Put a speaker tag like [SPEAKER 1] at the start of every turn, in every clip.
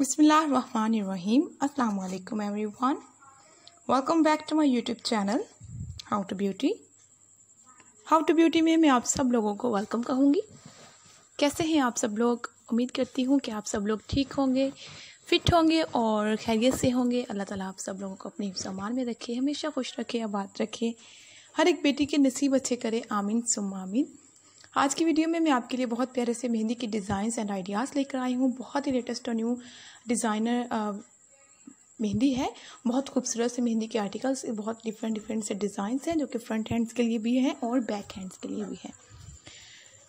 [SPEAKER 1] Bismillahirrahmanirrahim. Assalamu alaikum everyone. Welcome back to my YouTube channel how to beauty how to beauty में मैं आप सब लोगों को वेलकम कहूँगी कैसे हैं आप सब लोग उम्मीद करती हूँ कि आप सब लोग ठीक होंगे फिट होंगे और खैरियत से होंगे अल्लाह ताला आप सब लोगों को अपने सामान में रखे हमेशा खुश रखे आबाद रखे हर एक बेटी के नसीब अच्छे करे आमीन सुम आमीन आज की वीडियो में मैं आपके लिए बहुत प्यारे से मेहंदी के डिज़ाइंस एंड आइडियाज़ लेकर आई हूँ बहुत ही लेटेस्ट और न्यू डिज़ाइनर मेहंदी है बहुत खूबसूरत से मेहंदी के आर्टिकल्स बहुत डिफरेंट डिफरेंट से डिज़ाइंस हैं जो कि फ्रंट हैंड्स के लिए भी हैं और बैक हैंड्स के लिए भी हैं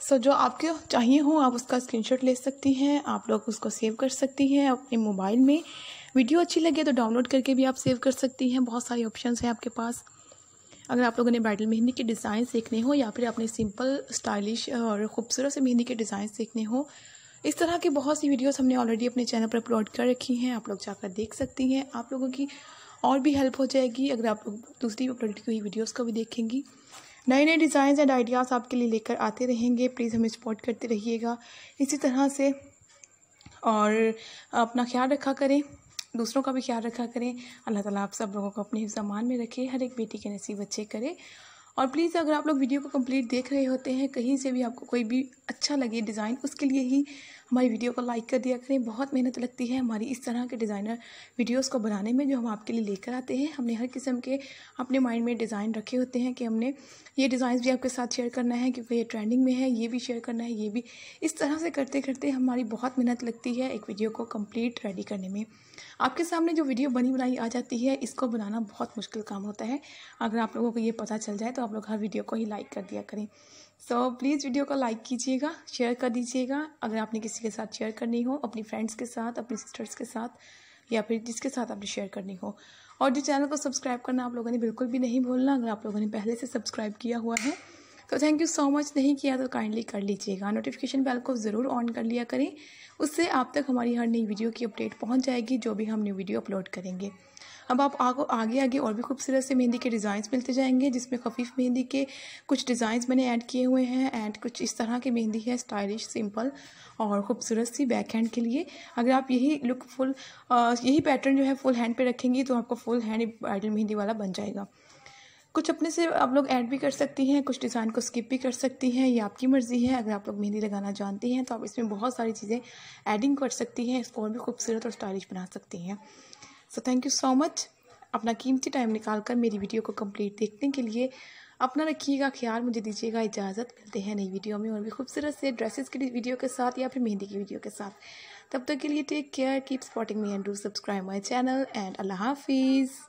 [SPEAKER 1] सो so, जो आपके चाहिए हो आप उसका स्क्रीनशॉट ले सकती हैं आप लोग उसको सेव कर सकती हैं अपने मोबाइल में वीडियो अच्छी लगे तो डाउनलोड करके भी आप सेव कर सकती हैं बहुत सारे ऑप्शंस हैं आपके पास अगर आप लोगों ने ब्राइडल मेहंदी के डिज़ाइन सीखने हो या फिर आपने सिंपल स्टाइलिश और ख़ूबसूरत से मेहंदी के डिज़ाइन सीखने हो इस तरह की बहुत सी वीडियोस हमने ऑलरेडी अपने चैनल पर अपलोड कर रखी हैं आप लोग जाकर देख सकती हैं आप लोगों की और भी हेल्प हो जाएगी अगर आप लोग दूसरी अपलोड की हुई वीडियोज़ को भी देखेंगी नए नए डिज़ाइन एंड आइडियाज़ आपके लिए लेकर आते रहेंगे प्लीज़ हमें सपोर्ट करते रहिएगा इसी तरह से और अपना ख्याल रखा करें दूसरों का भी ख्याल रखा करें अल्लाह ताला आप सब लोगों को अपने सामान में रखे हर एक बेटी के नसीब अच्छे करे और प्लीज़ अगर आप लोग वीडियो को कंप्लीट देख रहे होते हैं कहीं से भी आपको कोई भी अच्छा लगे डिज़ाइन उसके लिए ही हमारी वीडियो को लाइक कर दिया करें बहुत मेहनत लगती है हमारी इस तरह के डिज़ाइनर वीडियोस को बनाने में जो हम आपके लिए लेकर आते हैं हमने हर किस्म के अपने माइंड में डिज़ाइन रखे होते हैं कि हमने ये डिज़ाइन भी आपके साथ शेयर करना है क्योंकि ये ट्रेंडिंग में है ये भी शेयर करना है ये भी इस तरह से करते करते हमारी बहुत मेहनत लगती है एक वीडियो को कम्प्लीट रेडी करने में आपके सामने जो वीडियो बनी बनाई आ जाती है इसको बनाना बहुत मुश्किल काम होता है अगर आप लोगों को ये पता चल जाए तो तो आप लोग हर वीडियो को ही लाइक कर दिया करें सो so, प्लीज़ वीडियो को लाइक कीजिएगा शेयर कर दीजिएगा अगर आपने किसी के साथ शेयर करनी हो अपनी फ्रेंड्स के साथ अपनी सिस्टर्स के साथ या फिर जिसके साथ आपने शेयर करनी हो और जो चैनल को सब्सक्राइब करना आप लोगों ने बिल्कुल भी नहीं भूलना अगर आप लोगों ने पहले से सब्सक्राइब किया हुआ है तो थैंक यू सो मच नहीं किया तो काइंडली कर लीजिएगा नोटिफिकेशन बेल को ज़रूर ऑन कर लिया करें उससे आप तक हमारी हर नई वीडियो की अपडेट पहुँच जाएगी जो भी हम न्यू वीडियो अपलोड करेंगे अब आप आगो आगे आगे और भी खूबसूरत से मेहंदी के डिज़ाइंस मिलते जाएंगे जिसमें खफीफ मेहंदी के कुछ डिज़ाइंस मैंने ऐड किए हुए हैं एंड कुछ इस तरह की मेहंदी है स्टाइलिश सिंपल और खूबसूरत सी बैक हैंड के लिए अगर आप यही लुक फुल यही पैटर्न जो है फुल हैंड पे रखेंगी तो आपको फुल हैंड ब्राइडल मेहंदी वाला बन जाएगा कुछ अपने से आप लोग ऐड भी कर सकती हैं कुछ डिज़ाइन को स्किप भी कर सकती हैं ये आपकी मर्ज़ी है अगर आप लोग मेहंदी लगाना जानती हैं तो आप इसमें बहुत सारी चीज़ें एडिंग कर सकती हैं इसको और भी खूबसूरत और स्टाइलिश बना सकती हैं so thank you so much अपना कीमती टाइम निकाल कर मेरी वीडियो को कम्प्लीट देखने के लिए अपना रखिएगा ख्याल मुझे दीजिएगा इजाज़त मिलते हैं नई वीडियो में और भी खूबसूरत से ड्रेसेस की वीडियो के साथ या फिर मेहंदी की वीडियो के साथ तब तक के लिए take care keep spotting me and do subscribe my channel and अल्लाह हाफिज़